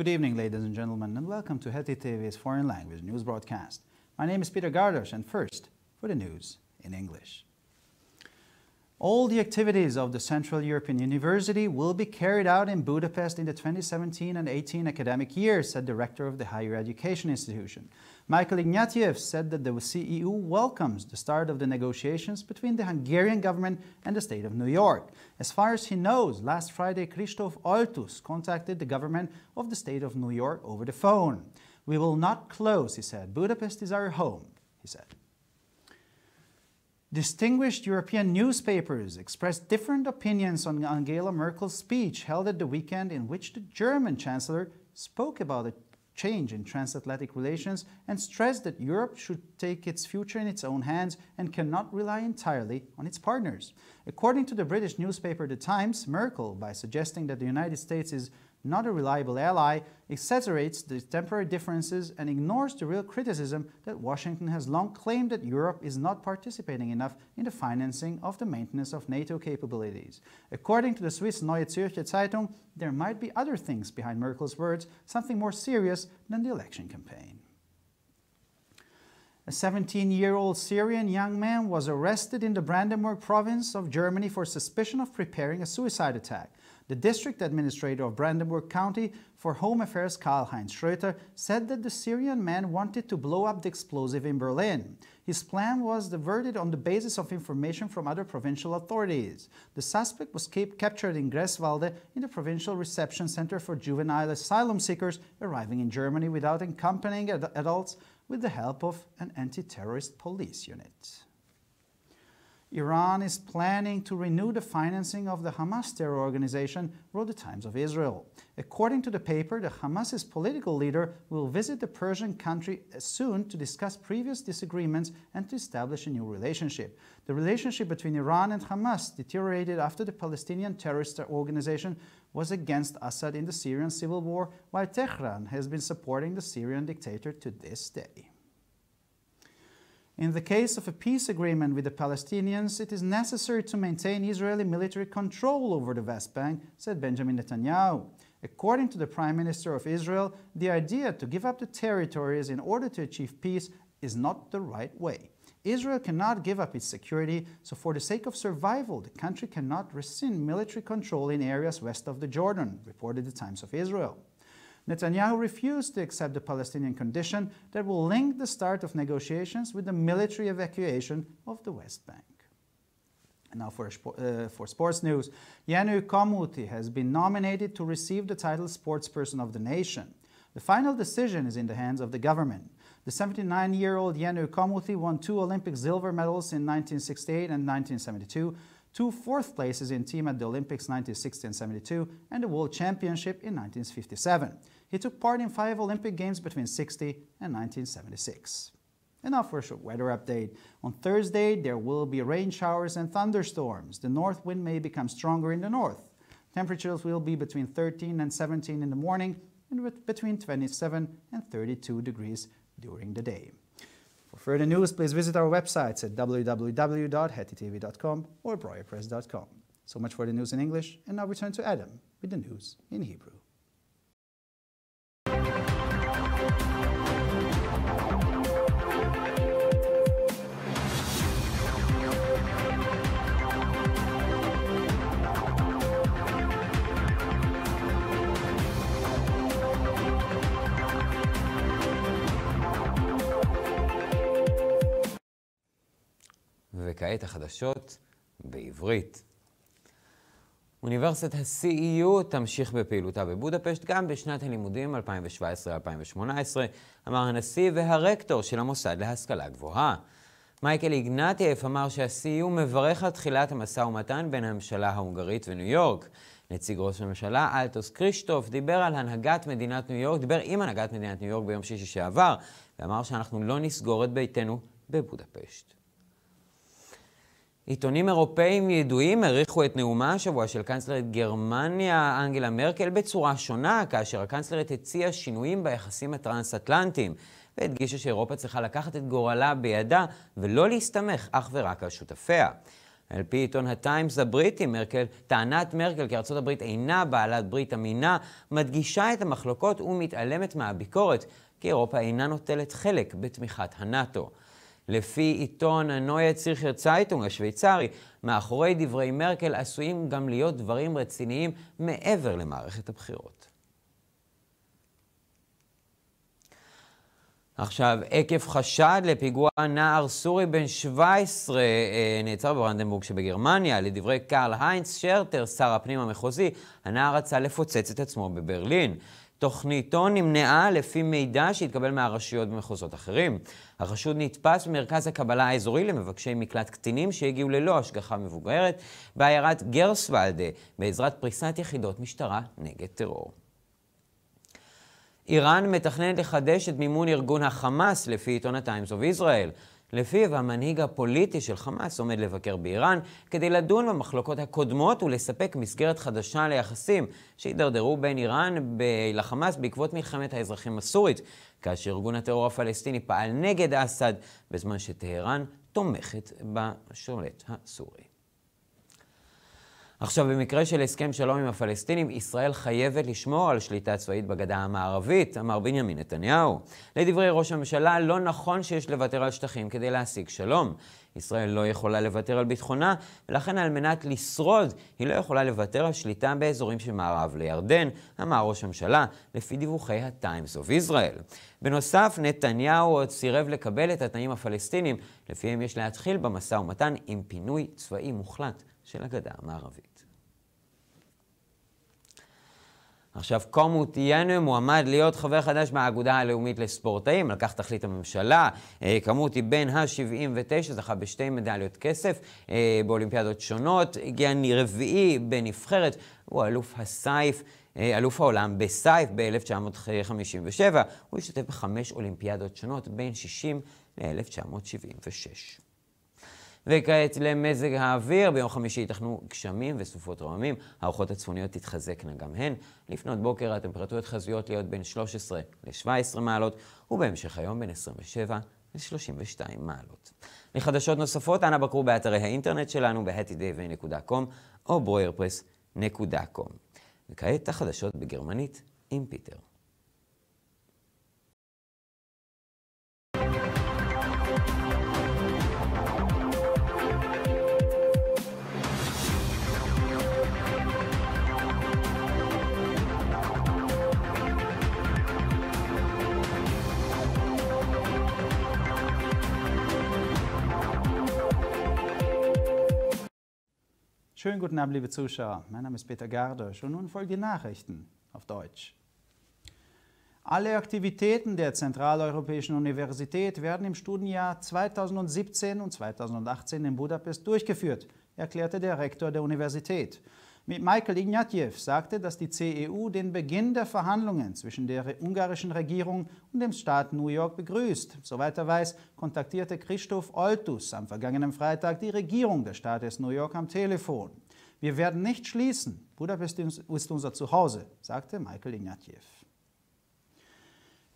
Good evening, ladies and gentlemen, and welcome to Heti TV's Foreign Language News Broadcast. My name is Peter Gardos, and first, for the news in English. All the activities of the Central European University will be carried out in Budapest in the 2017 and 18 academic year, said Director of the Higher Education Institution. Michael Ignatieff said that the CEU welcomes the start of the negotiations between the Hungarian government and the state of New York. As far as he knows, last Friday Christoph Oltus contacted the government of the state of New York over the phone. We will not close, he said. Budapest is our home, he said. Distinguished European newspapers expressed different opinions on Angela Merkel's speech held at the weekend in which the German Chancellor spoke about a change in transatlantic relations and stressed that Europe should take its future in its own hands and cannot rely entirely on its partners. According to the British newspaper The Times, Merkel, by suggesting that the United States is not a reliable ally, exaggerates the temporary differences and ignores the real criticism that Washington has long claimed that Europe is not participating enough in the financing of the maintenance of NATO capabilities. According to the Swiss Neue Zürcher Zeitung, there might be other things behind Merkel's words, something more serious than the election campaign. A 17-year-old Syrian young man was arrested in the Brandenburg province of Germany for suspicion of preparing a suicide attack. The district administrator of Brandenburg County for Home Affairs, Karl-Heinz Schröter, said that the Syrian man wanted to blow up the explosive in Berlin. His plan was diverted on the basis of information from other provincial authorities. The suspect was captured in Greswalde in the provincial reception center for juvenile asylum seekers, arriving in Germany without accompanying ad adults with the help of an anti-terrorist police unit. Iran is planning to renew the financing of the Hamas terror organization, wrote the Times of Israel. According to the paper, the Hamas's political leader will visit the Persian country soon to discuss previous disagreements and to establish a new relationship. The relationship between Iran and Hamas deteriorated after the Palestinian terrorist organization was against Assad in the Syrian civil war, while Tehran has been supporting the Syrian dictator to this day. In the case of a peace agreement with the Palestinians, it is necessary to maintain Israeli military control over the West Bank, said Benjamin Netanyahu. According to the Prime Minister of Israel, the idea to give up the territories in order to achieve peace is not the right way. Israel cannot give up its security, so for the sake of survival, the country cannot rescind military control in areas west of the Jordan, reported the Times of Israel. Netanyahu refused to accept the Palestinian condition that will link the start of negotiations with the military evacuation of the West Bank. And now for, uh, for sports news. Yanu Komuti has been nominated to receive the title Sportsperson of the Nation. The final decision is in the hands of the government. The 79-year-old Yanu Komuti won two Olympic silver medals in 1968 and 1972, two fourth places in team at the Olympics 1960 and 72 and the World Championship in 1957. He took part in five Olympic Games between 60 and 1976. And now for a short weather update. On Thursday, there will be rain showers and thunderstorms. The north wind may become stronger in the north. Temperatures will be between 13 and 17 in the morning and between 27 and 32 degrees during the day. For further news, please visit our websites at www.hettytv.com or broyapress.com. So much for the news in English, and now we turn to Adam with the news in Hebrew. וכעת החדשות בעברית. אוניברסיטת ה-CEU תמשיך בפעילותה בבודפשט גם בשנת הלימודים 2017-2018, אמר הנשיא והרקטור של המוסד להשכלה גבוהה. מייקל איגנטייף אמר שה-CEU מברך על תחילת המשא ומתן בין הממשלה ההונגרית וניו יורק. נציג ראש הממשלה אלטוס קרישטוף דיבר על הנהגת מדינת ניו יורק, דיבר עם הנהגת מדינת ניו יורק ביום שישי שעבר, ואמר שאנחנו לא נסגור את ביתנו בבודפשט. עיתונים אירופאים ידועים העריכו את נאומה השבוע של קנצלרית גרמניה אנגלה מרקל בצורה שונה, כאשר הקנצלרית הציעה שינויים ביחסים הטרנס-אטלנטיים, והדגישה שאירופה צריכה לקחת את גורלה בידה ולא להסתמך אך ורק על שותפיה. על פי עיתון הטיימס הבריטי, מרקל, טענת מרקל כי ארצות הברית אינה בעלת ברית אמינה, מדגישה את המחלוקות ומתעלמת מהביקורת, כי אירופה אינה נוטלת חלק בתמיכת הנאט"ו. לפי עיתון הנוי צירכר צייטונג השוויצרי, מאחורי דברי מרקל עשויים גם להיות דברים רציניים מעבר למערכת הבחירות. עכשיו, עקב חשד לפיגוע נער סורי בן 17 אה, נעצר בברנדנבורג שבגרמניה. לדברי קרל היינץ שרטר, שר הפנים המחוזי, הנער רצה לפוצץ את עצמו בברלין. תוכניתו נמנעה לפי מידע שהתקבל מהרשויות במחוזות אחרים. החשוד נתפס במרכז הקבלה האזורי למבקשי מקלט קטינים שהגיעו ללא השגחה מבוגרת בעיירת גרסוולדה בעזרת פריסת יחידות משטרה נגד טרור. איראן מתכננת לחדש את מימון ארגון החמאס, לפי עיתון הטיימס אוף ישראל. לפיו המנהיג הפוליטי של חמאס עומד לבקר באיראן כדי לדון במחלוקות הקודמות ולספק מסגרת חדשה ליחסים שהידרדרו בין איראן ב- לחמאס בעקבות מלחמת האזרחים הסורית, כאשר ארגון הטרור הפלסטיני פעל נגד אסד, בזמן שטהרן תומכת בשולט הסורי. עכשיו, במקרה של הסכם שלום עם הפלסטינים, ישראל חייבת לשמור על שליטה צבאית בגדה המערבית, אמר בנימין נתניהו. לדברי ראש הממשלה, לא נכון שיש לוותר על שטחים כדי להשיג שלום. ישראל לא יכולה לוותר על ביטחונה, ולכן על מנת לשרוד, היא לא יכולה לוותר על שליטה באזורים שמערב לירדן, אמר ראש הממשלה, לפי דיווחי ה-Times of Israel. בנוסף, נתניהו עוד סירב לקבל את התנאים הפלסטינים, לפיהם יש להתחיל במשא ומתן עם פינוי צבאי מוחלט של הגדה המערבית. עכשיו, קומו תהיינו מועמד להיות חבר חדש מהאגודה הלאומית לספורטאים, על כך תחליט הממשלה. אה, כמות היא בין ה-79, זכה בשתי מדליות כסף אה, באולימפיאדות שונות, הגיע רביעי בנבחרת, הוא אלוף הסייף. אה, אלוף העולם בסייף ב-1957, הוא השתתף בחמש אולימפיאדות שונות בין 60 ל-1976. וכעת למזג האוויר, ביום חמישי ייתכנו גשמים וסופות רועמים, הרוחות הצפוניות תתחזקנה גם הן. לפנות בוקר הטמפרטוריות חזויות להיות בין 13 ל-17 מעלות, ובהמשך היום בין 27 ל-32 מעלות. לחדשות נוספות, אנא בקרו באתרי האינטרנט שלנו ב-hattydavin.com או ברוירפרס.com. וכעת החדשות בגרמנית עם פיטר. Schönen guten Abend, liebe Zuschauer. Mein Name ist Peter Gardosch und nun folgen die Nachrichten auf Deutsch. Alle Aktivitäten der Zentraleuropäischen Universität werden im Studienjahr 2017 und 2018 in Budapest durchgeführt, erklärte der Rektor der Universität. Mit Michael Ignatieff sagte, dass die CEU den Beginn der Verhandlungen zwischen der ungarischen Regierung und dem Staat New York begrüßt. Soweit er weiß, kontaktierte Christoph Oltus am vergangenen Freitag die Regierung des Staates New York am Telefon. Wir werden nicht schließen. Budapest ist unser Zuhause, sagte Michael Ignatieff.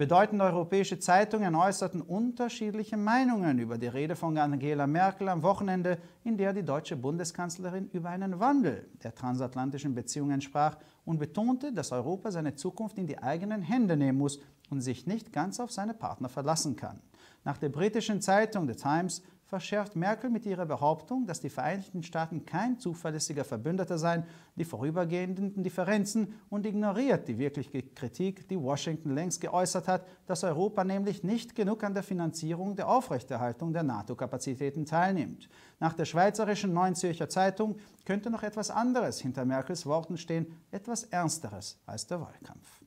Bedeutende europäische Zeitungen äußerten unterschiedliche Meinungen über die Rede von Angela Merkel am Wochenende, in der die deutsche Bundeskanzlerin über einen Wandel der transatlantischen Beziehungen sprach und betonte, dass Europa seine Zukunft in die eigenen Hände nehmen muss und sich nicht ganz auf seine Partner verlassen kann. Nach der britischen Zeitung The Times verschärft Merkel mit ihrer Behauptung, dass die Vereinigten Staaten kein zuverlässiger Verbündeter seien, die vorübergehenden Differenzen und ignoriert die wirkliche Kritik, die Washington längst geäußert hat, dass Europa nämlich nicht genug an der Finanzierung der Aufrechterhaltung der NATO-Kapazitäten teilnimmt. Nach der schweizerischen Neuen Zürcher Zeitung könnte noch etwas anderes hinter Merkels Worten stehen, etwas Ernsteres als der Wahlkampf.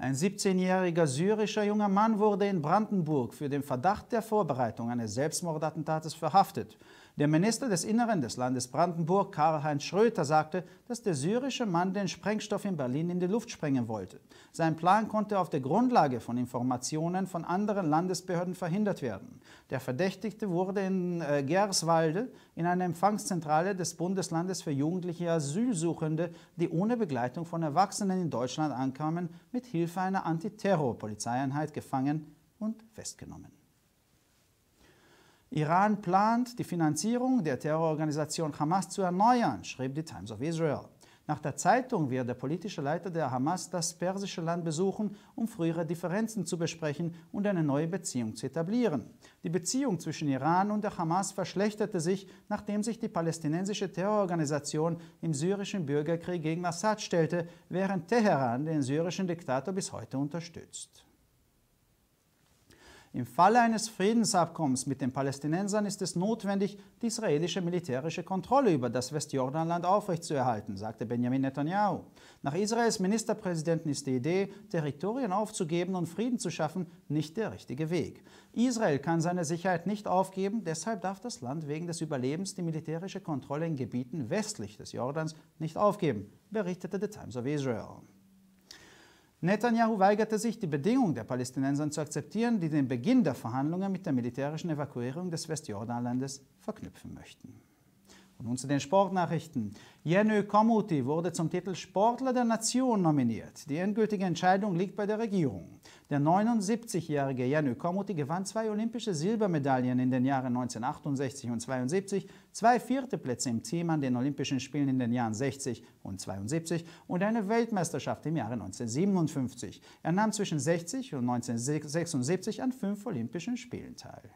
Ein 17-jähriger syrischer junger Mann wurde in Brandenburg für den Verdacht der Vorbereitung eines Selbstmordattentates verhaftet. Der Minister des Inneren des Landes Brandenburg, Karl-Heinz Schröter, sagte, dass der syrische Mann den Sprengstoff in Berlin in die Luft sprengen wollte. Sein Plan konnte auf der Grundlage von Informationen von anderen Landesbehörden verhindert werden. Der Verdächtigte wurde in äh, Gerswalde in einer Empfangszentrale des Bundeslandes für jugendliche Asylsuchende, die ohne Begleitung von Erwachsenen in Deutschland ankamen, mit Hilfe einer Antiterror-Polizeieinheit gefangen und festgenommen. Iran plant, die Finanzierung der Terrororganisation Hamas zu erneuern, schrieb die Times of Israel. Nach der Zeitung wird der politische Leiter der Hamas das persische Land besuchen, um frühere Differenzen zu besprechen und eine neue Beziehung zu etablieren. Die Beziehung zwischen Iran und der Hamas verschlechterte sich, nachdem sich die palästinensische Terrororganisation im syrischen Bürgerkrieg gegen Assad stellte, während Teheran den syrischen Diktator bis heute unterstützt. Im Falle eines Friedensabkommens mit den Palästinensern ist es notwendig, die israelische militärische Kontrolle über das Westjordanland aufrechtzuerhalten, sagte Benjamin Netanyahu. Nach Israels Ministerpräsidenten ist die Idee, Territorien aufzugeben und Frieden zu schaffen, nicht der richtige Weg. Israel kann seine Sicherheit nicht aufgeben, deshalb darf das Land wegen des Überlebens die militärische Kontrolle in Gebieten westlich des Jordans nicht aufgeben, berichtete The Times of Israel. Netanyahu weigerte sich, die Bedingungen der Palästinenser zu akzeptieren, die den Beginn der Verhandlungen mit der militärischen Evakuierung des Westjordanlandes verknüpfen möchten. Und nun zu den Sportnachrichten. Jenö Komuti wurde zum Titel Sportler der Nation nominiert. Die endgültige Entscheidung liegt bei der Regierung. Der 79-jährige Jenö Komuti gewann zwei olympische Silbermedaillen in den Jahren 1968 und 72, zwei vierte Plätze im Team an den Olympischen Spielen in den Jahren 60 und 72 und eine Weltmeisterschaft im Jahre 1957. Er nahm zwischen 60 und 1976 an fünf Olympischen Spielen teil.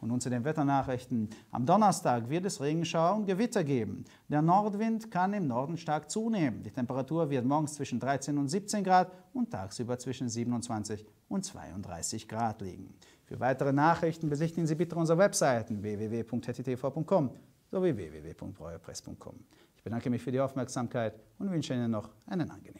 Und nun zu den Wetternachrichten. Am Donnerstag wird es Regenschauer und Gewitter geben. Der Nordwind kann im Norden stark zunehmen. Die Temperatur wird morgens zwischen 13 und 17 Grad und tagsüber zwischen 27 und 32 Grad liegen. Für weitere Nachrichten besichtigen Sie bitte unsere Webseiten www.httv.com sowie www.breuerpress.com. Ich bedanke mich für die Aufmerksamkeit und wünsche Ihnen noch einen angenehmen